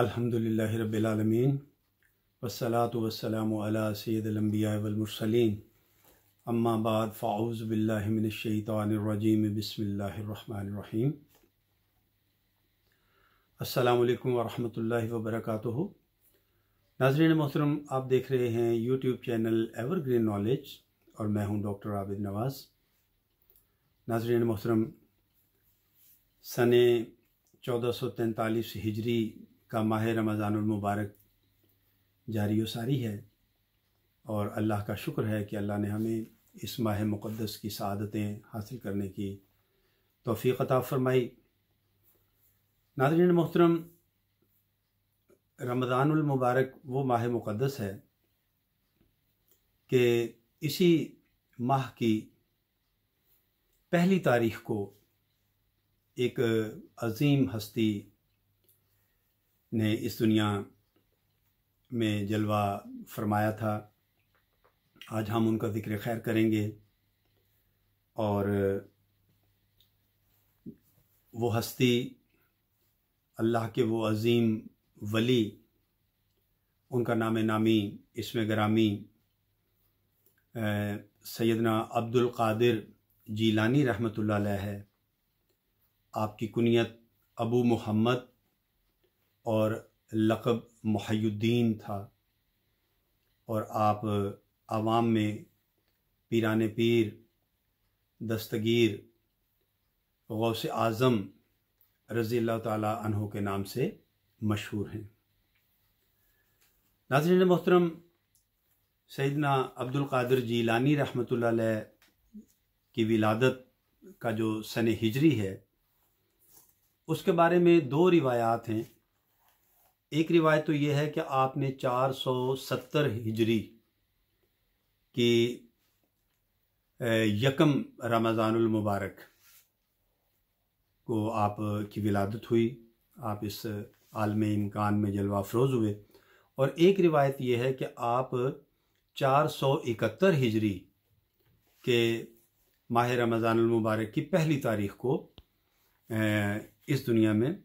अल्हम्दुलिल्लाह रब्बिलालमीन वसलात वसलाम सैदम्बिया वलमरसलिन अम्मा बाद फ़ाउज़ बिल्लाशैतरजीम बसमीम अल्लाम वरहमल वबरक नाजरीन मोहतरम आप देख रहे हैं यूट्यूब चैनल एवरग्रीन नॉलेज और मैं हूँ डॉक्टर आबिद नवाज़ नाजरीन मोहतरम सन चौदह सौ तैंतालीस हिजरी का माह रमज़ानमबारक जारी सारी है और अल्लाह का शुक्र है कि अल्लाह ने हमें इस माह मुक़दस की सदतें हासिल करने की तोफ़ी फ़रमाई नादरीन मोहतरम रमज़ानमबारक वो माह मुक़दस है कि इसी माह की पहली तारीख़ को एक अजीम हस्ती ने इस दुनिया में जलवा फरमाया था आज हम उनका ज़िक्र खैर करेंगे और वो हस्ती अल्लाह के वो अज़ीम वली उनका नाम नामी इसम ग्रामी सैदना अब्दुल कादिर जीलानी रहमतुल्लाह है आपकी कुनियत अबू मोहम्मद और लकब मुहद्दीन था और आप आवाम में पीरान पीर दस्तगीर गौस आज़म रज़ी अल्लाह तहों के नाम से मशहूर हैं नाजरन मोहतरम सैदना अब्दुल कादिर जीलानी रहमत की विलादत का जो सन हिजरी है उसके बारे में दो रिवायात हैं एक रिवायत तो यह है कि आपने 470 हिजरी की यकम रमज़ानुल मुबारक को आप की विलादत हुई आप इस आलम इमकान में जलवा अफरोज़ हुए और एक रिवायत यह है कि आप 471 हिजरी के माह रमज़ानुल मुबारक की पहली तारीख को इस दुनिया में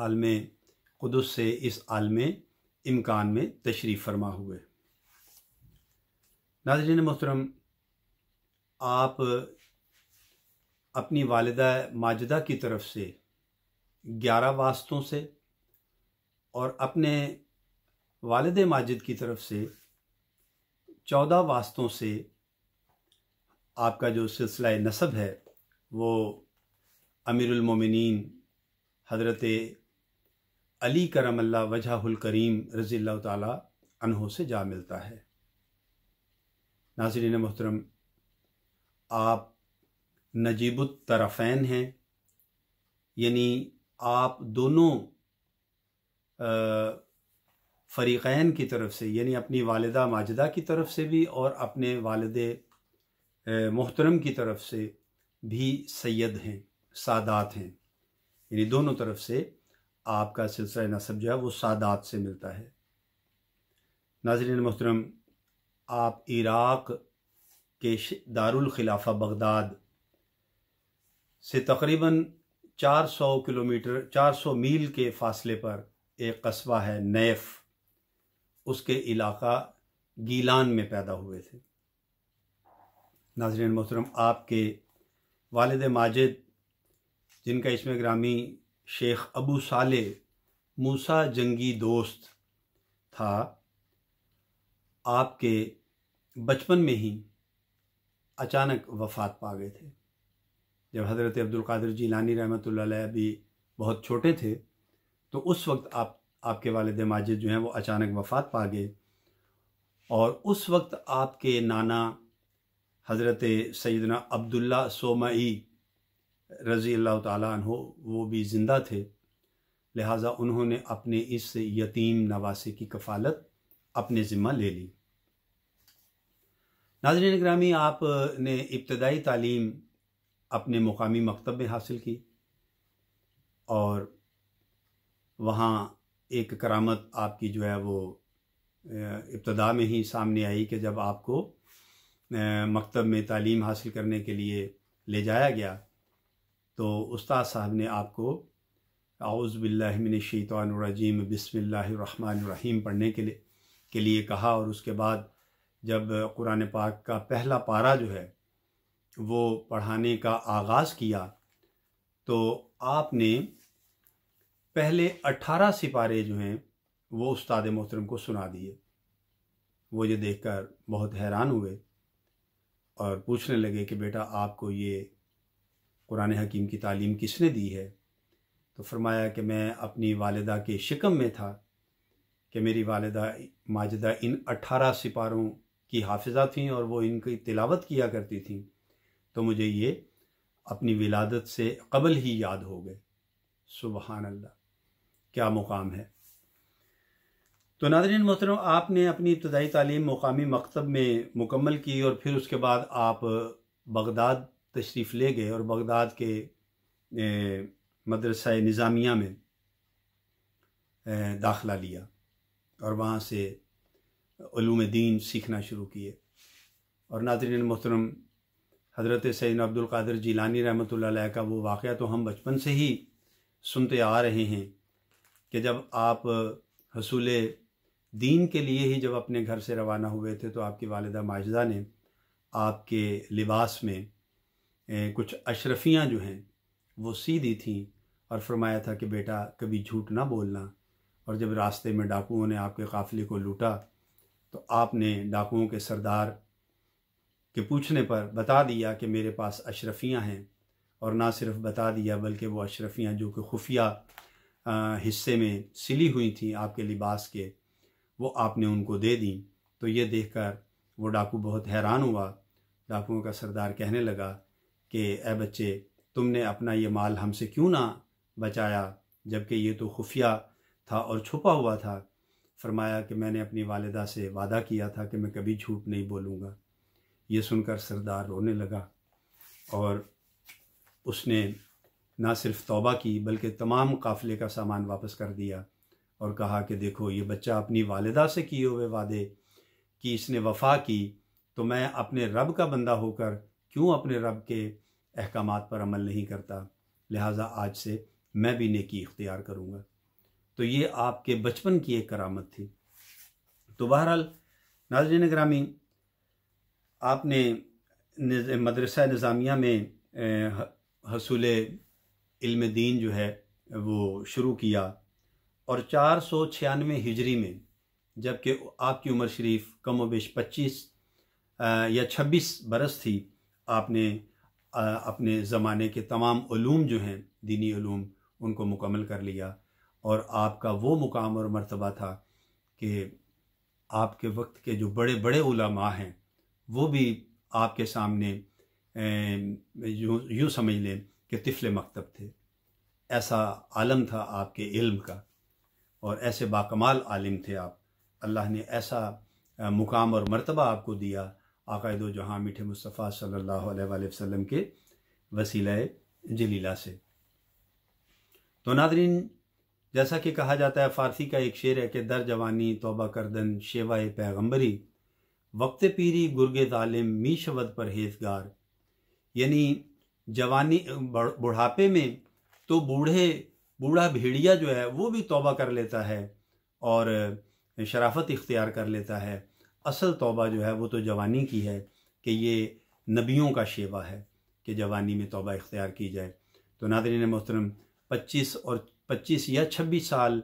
आलम कुदस से इस आलम इम्कान में तशरीफ़ फरमा हुए नाजरीन मोहतरम आप अपनी वालदा माजदा की तरफ से ग्यारह वास्तों से और अपने वालद माजिद की तरफ से चौदह वास्तों से आपका जो सिलसिला नसब है वो अमीरमिन हज़रत अली करम अल्ला वजहुल करीम रज़ी तहों से जा मिलता है नाजरीन मोहतरम आप नजीबुत तरफ़ैन हैं यानी आप दोनों फ़रीक़ैन की तरफ से यानी अपनी वालदा माजदा की तरफ से भी और अपने वालद मोहतरम की तरफ से भी सैद हैं सादात हैं यानी दोनों तरफ से आपका सिलसिला नसब जो है वो सादात से मिलता है नाजरीन मोहतरम आप इराक़ के खिलाफा बगदाद से तकरीबन 400 किलोमीटर 400 मील के फासले पर एक कस्बा है नैफ उसके इलाका गीलान में पैदा हुए थे नाजरीन मोहतरम आपके वालद माजिद जिनका इसमें ग्रामी शेख अबू साले मूसा जंगी दोस्त था आपके बचपन में ही अचानक वफात पा गए थे जब हज़रत अब्दुल कादिर लानी रहमत अभी बहुत छोटे थे तो उस वक्त आप आपके वालद माजिद जो हैं वो अचानक वफात पा गए और उस वक्त आपके नाना हज़रत सैदना अब्दुल्ला सोमई रज़ी अल्लाह तहो वो भी ज़िंदा थे लिहाजा उन्होंने अपने इस यतीम नवासे की कफालत अपने ज़िम्मा ले ली नाजरन ग्रामी आपने इब्तदाई तालीम अपने मुकामी मकतब में हासिल की और वहाँ एक करामत आपकी जो है वो इब्तदा में ही सामने आई कि जब आपको मकतब में तालीम हासिल करने के लिए ले जाया गया तो उस्ताद साहब ने आपको आउज़बिल्लिमिनशैतरजीम बसमीम पढ़ने के लिए के लिए कहा और उसके बाद जब कुरान पाक का पहला पारा जो है वो पढ़ाने का आगाज़ किया तो आपने पहले अट्ठारह सिपारे जो हैं वो उस्ताद मोहतरम को सुना दिए वो ये देखकर बहुत हैरान हुए और पूछने लगे कि बेटा आपको ये कुरान हकीम की तालीम किसने दी है तो फरमाया कि मैं अपनी वालदा के शिकम में था कि मेरी वालदा माजदा इन अट्ठारह सिपारों की हाफजा थी और वो इनकी तिलावत किया करती थी तो मुझे ये अपनी विलादत से कबल ही याद हो गए सुबहान अल्लाह क्या मुकाम है तो नादरीन मोहतरम आपने अपनी इब्तदाई तालीम मुकामी मकतब में मुकम्मल की और फिर उसके बाद आप बगदाद तशरीफ़ ले गए और बगदाद के मदरसा निज़ामिया में दाखला लिया और वहाँ से ूम दीन सीखना शुरू किए और नादरी मोहतरम हज़रत सैन अब्दुल्कर जीलानी रहमत का वो वाक़ तो हम बचपन से ही सुनते आ रहे हैं कि जब आप हसूल दीन के लिए ही जब अपने घर से रवाना हुए थे तो आपकी वालदा माजदा ने आपके लिबास में कुछ अशरफियाँ जो हैं वो सीधी थीं और फरमाया था कि बेटा कभी झूठ ना बोलना और जब रास्ते में डाकुओं ने आपके काफ़िले को लूटा तो आपने डाकुओं के सरदार के पूछने पर बता दिया कि मेरे पास अशरफियाँ हैं और ना सिर्फ बता दिया बल्कि वो अशरफियाँ जो कि खुफिया हिस्से में सिली हुई थी आपके लिबास के वो आपने उनको दे दी तो ये देखकर वो डाकू बहुत हैरान हुआ डाकुओं का सरदार कहने लगा कि ए बच्चे तुमने अपना ये माल हमसे क्यों ना बचाया जबकि ये तो खुफिया था और छुपा हुआ था फरमाया कि मैंने अपनी वालदा से वादा किया था कि मैं कभी झूठ नहीं बोलूँगा ये सुनकर सरदार रोने लगा और उसने ना सिर्फ तौबा की बल्कि तमाम काफ़िले का सामान वापस कर दिया और कहा कि देखो ये बच्चा अपनी वालदा से किए हुए वादे कि इसने वफा की तो मैं अपने रब का बंदा होकर क्यों अपने रब के अहकाम पर अमल नहीं करता लिहाजा आज से मैं भी नेकी इख्तियार करूँगा तो ये आपके बचपन की एक करामत थी तो बहरहाल नाजरन ग्रामीण आपने मदरसा निज़ामिया में हसूल इल्म दीन जो है वो शुरू किया और चार सौ छियानवे हिजरी में जबकि आपकी उम्र शरीफ कम वेश पच्चीस या छब्बीस बरस थी आपने आ, अपने ज़माने के तमाम ूम जो हैं दीनी ूम उनको मुकमल कर लिया और आपका वो मुकाम और मरतबा था कि आपके वक्त के जो बड़े बड़े उलमा हैं वो भी आपके सामने यूँ यूँ समझ लें कि तिफिल मकतब थे ऐसा आलम था आपके इल्म का और ऐसे बाकमाल आलिम थे आप अल्लाह ने ऐसा मुकाम और मरतबा आपको दिया आकायद जहाँ मीठे मुस्तफ़ा सल्ला वसम के वसीला जलीला से तो नादरीन जैसा कि कहा जाता है फ़ारसी का एक शेर है कि दर जवानी तोबा करदन शेवा पैगम्बरी वक्त पीरी गुरगे ालिम मीशवद परहेजगार यानी जवानी बुढ़ापे में तो बूढ़े बूढ़ा भेड़िया जो है वो भी तोबा कर लेता है और शराफत इख्तियार कर लेता है असल तोबा जो है वो तो जवानी की है कि ये नबियों का शेवा है कि जवानी में तोबा इख्तियार की जाए तो नादरीन मोहतरम पच्चीस और पच्चीस या छब्बीस साल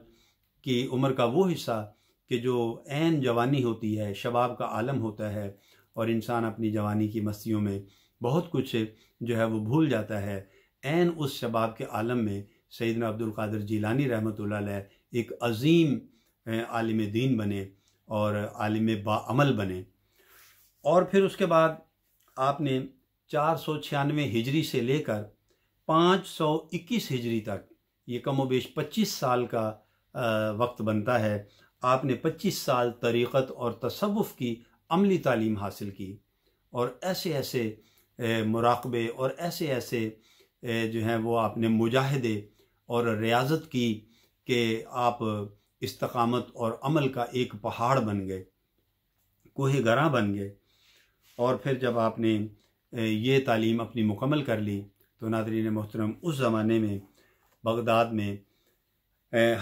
की उम्र का वो हिस्सा कि जो एन जवानी होती है शबाब का आलम होता है और इंसान अपनी जवानी की मस्तियों में बहुत कुछ जो है वो भूल जाता है एन उस शबाब के आलम में सैदना अब्दुल कादर जीलानी रहमत एक अजीम आलिम दीन बने और आलिम बामल बने और फिर उसके बाद आपने चार सौ छियानवे हिजरी से लेकर पाँच सौ इक्कीस हिजरी तक ये कम वेश पच्चीस साल का वक्त बनता है आपने पच्चीस साल तरीक़त और तसवुफ़ की अमली तालीम हासिल की और ऐसे ऐसे मराकबे और ऐसे ऐसे जो हैं वो आपने मुजाहदे और रियाजत की कि आप इस्तकामत और अमल का एक पहाड़ बन गए कोहे कोहेगरा बन गए और फिर जब आपने ये तालीम अपनी मुकम्मल कर ली तो नादरीन मोहतरम उस ज़माने में बगदाद में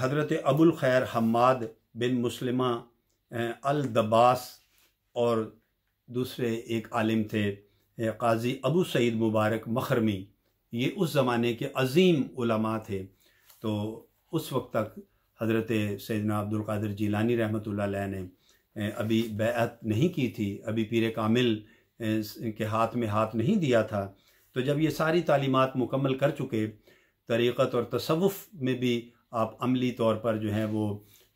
हज़रत अबुल खैर हमाद बिन मुसलमा अल दबास और दूसरे एक आलिम थे काजी अबू सईद मुबारक मखरमी ये उस ज़माने के अजीम उलमा थे तो उस वक्त तक हज़रत सैदना अब्दुल्कर जीलानी रहमत ने अभी बैत नहीं की थी अभी पीर कामिल के हाथ में हाथ नहीं दिया था तो जब ये सारी तालीमत मुकम्मल कर चुके तरीक़त और तसवुफ़ में भी आप अमली तौर पर जो हैं वो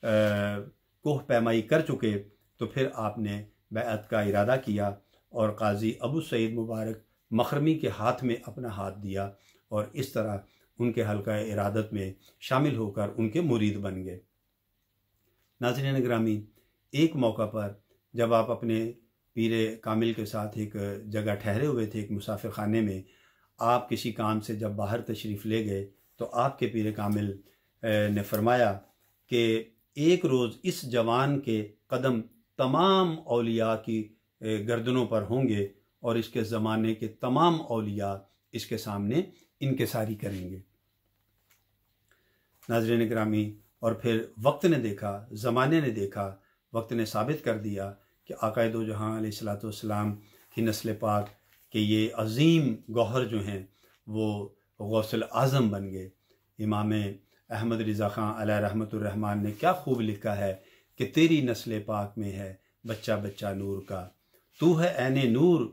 कोह पैमाई कर चुके तो फिर आपने बैत का इरादा किया और काजी अबू सैद मुबारक मखरमी के हाथ में अपना हाथ दिया और इस तरह उनके हल्का इरादत में शामिल होकर उनके मुरीद बन गए नाजरन ग्रामी एक मौका पर जब आप अपने पीर कामिल के साथ एक जगह ठहरे हुए थे एक मुसाफिर खाने में आप किसी काम से जब बाहर तशरीफ़ ले गए तो आपके पीर कामिल ने फरमाया कि एक रोज़ इस जवान के कदम तमाम अलिया की गर्दनों पर होंगे और इसके ज़माने के तमाम अलिया इसके सामने इनके सारी करेंगे नाजरन ग्रामी और फिर वक्त ने देखा ज़माने ने देखा वक्त ने साबित कर दिया कि आकाए दो जहाँ सलातम की नस्ल पाक के ये अजीम गौहर जो हैं वो गौसल आज़म बन गए इमाम अहमद रज़ा ख़ान रहमतुर्रहमान ने क्या खूब लिखा है कि तेरी नस्ल पाक में है बच्चा बच्चा नूर का तू है एन नूर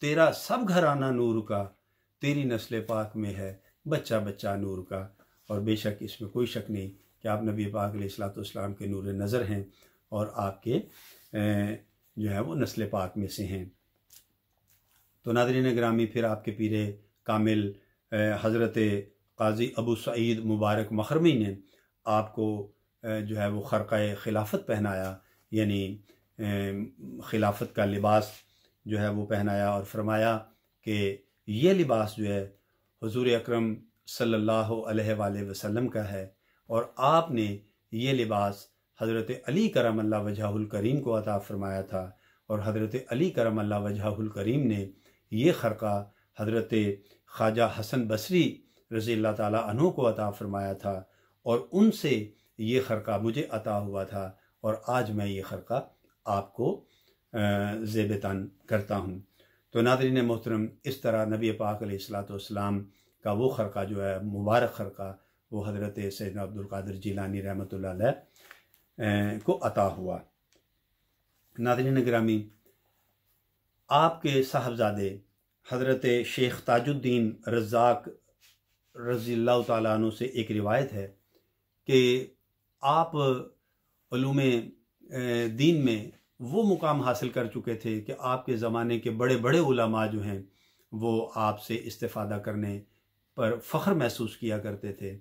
तेरा सब घराना नूर का तेरी नस्ल पाक में है बच्चा बच्चा नूर का और बेशक इसमें कोई शक नहीं कि आप नबी पाक सलाम के नूर नज़र हैं और आपके जो है वो नस्ल पाक में से हैं तो नादरी ग्रामी फिर आपके पीरे कामिल हज़रत काजी अबू सईद मुबारक मखरमी ने आपको जो है वो ख़रक़ खिलाफत पहनाया यानी खिलाफत का लिबास जो है वो पहनाया और फरमाया कि ये लिबास जो है हजूर अक्रम सल्लल्लाहु अलैहि वसल्लम का है और आपने ये लिबास हज़रत अली करम अल्लाह वजहुल करीम को अता फ़रमाया था और हज़रत अली करम अल्लाह वजहुल करीम ने ये ख़रका हज़रत ख्वाजा हसन बसरी रज़ी अल्लाह को अता फ़रमाया था और उनसे ये ख़रका मुझे अता हुआ था और आज मैं ये ख़रका आपको जेब तन करता हूँ तो नादरीन मोहतरम इस तरह नबी पाक सलाम का वो खरका जो है मुबारक खरका वो हज़रत सैद अब्दुल्कर जीलानी रहमत अं, को अता हुआ नादरी नगरामी आपके साहबजादे हज़रत शेख ताजुद्दीन रज़ाक रज़ी तु से एक रिवायत है कि आप आपूम अं, दीन में वो मुकाम हासिल कर चुके थे कि आपके ज़माने के बड़े बड़े उलमा जो हैं वो आपसे इस्तेफ़ादा करने पर फ़ख्र महसूस किया करते थे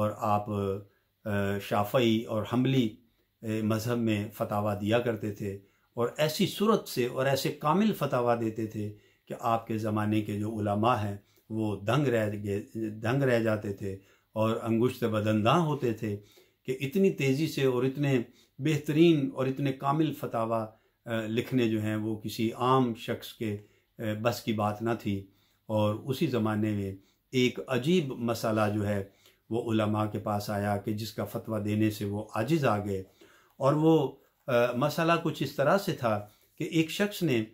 और आप शाफई और हमली मज़हब में फतावा दिया करते थे और ऐसी सूरत से और ऐसे कामिल फतावा देते थे कि आपके ज़माने के जो उलमा हैं वो दंग रह गए दंग रह जाते थे और अंगुश्त बदनदां होते थे कि इतनी तेज़ी से और इतने बेहतरीन और इतने कामिल फतावा लिखने जो हैं वो किसी आम शख्स के बस की बात ना थी और उसी ज़माने में एक अजीब मसाला जो है वो उलमा के पास आया कि जिसका फतवा देने से वो आजिज आ गए और वो आ, मसाला कुछ इस तरह से था कि एक शख्स ने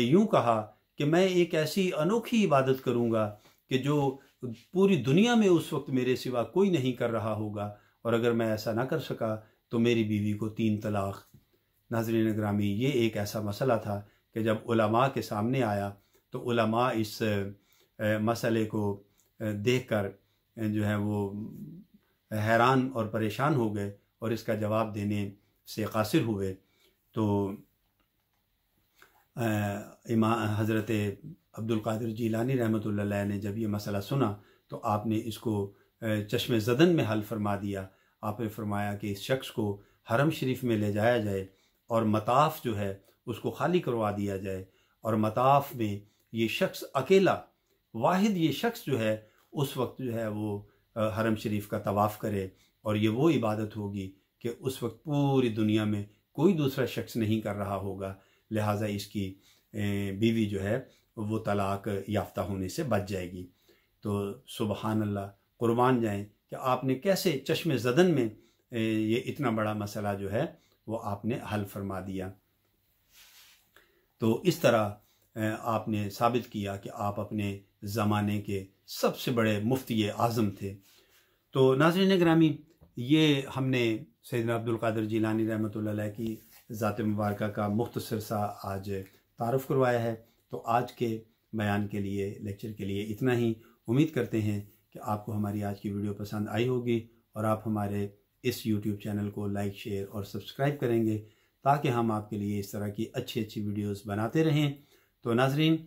यूँ कहा कि मैं एक ऐसी अनोखी इबादत करूँगा कि जो पूरी दुनिया में उस वक्त मेरे सिवा कोई नहीं कर रहा होगा और अगर मैं ऐसा ना कर सका तो मेरी बीवी को तीन तलाक नाजरीन ग्रामी ये एक ऐसा मसला था कि जब उलमा के सामने आया तो उलमा इस मसले को देख कर जो है वो हैरान और परेशान हो गए और इसका जवाब देने से कासिर हुए तो इमाम हज़रत अब्दुल कादिर जीलानी रहमत ने जब ये मसला सुना तो आपने इसको चश्म जदन में हल फरमा दिया आपने फरमाया कि इस शख्स को हरम शरीफ में ले जाया जाए और मताफ जो है उसको खाली करवा दिया जाए और मताफ में ये शख्स अकेला वाहिद ये शख्स जो है उस वक्त जो है वो हरम शरीफ का तवाफ़ करे और ये वो इबादत होगी कि उस वक्त पूरी दुनिया में कोई दूसरा शख्स नहीं कर रहा होगा लिहाजा इसकी बीवी जो है वो तलाक याफ्ता होने से बच जाएगी तो सुबहान अल्लाह कुर्बान जाएँ कि आपने कैसे चश्म जदन में ये इतना बड़ा मसला जो है वो आपने हल फरमा दिया तो इस तरह आपने साबित किया कि आप अपने ज़माने के सबसे बड़े मुफ्ती आज़म थे तो नाजरन ग्रामी ये हमने सैद अब्दुल्कर जीलानी रहमत की ज़ात मुबारक का मुख्तर सा आज तारफ़ करवाया है तो आज के बयान के लिए लेक्चर के लिए इतना ही उम्मीद करते हैं कि आपको हमारी आज की वीडियो पसंद आई होगी और आप हमारे इस यूट्यूब चैनल को लाइक शेयर और सब्सक्राइब करेंगे ताकि हम आपके लिए इस तरह की अच्छी अच्छी वीडियोस बनाते रहें तो नाजरीन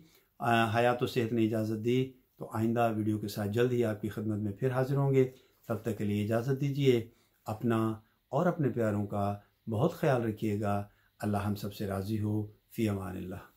हयात सेहत ने इजाज़त दी तो आइंदा वीडियो के साथ जल्द ही आपकी खदमत में फिर हाजिर होंगे तब तक के लिए इजाज़त दीजिए अपना और अपने प्यारों का बहुत ख्याल रखिएगा अल्लाह हम सब से राज़ी हो फ़ी अमान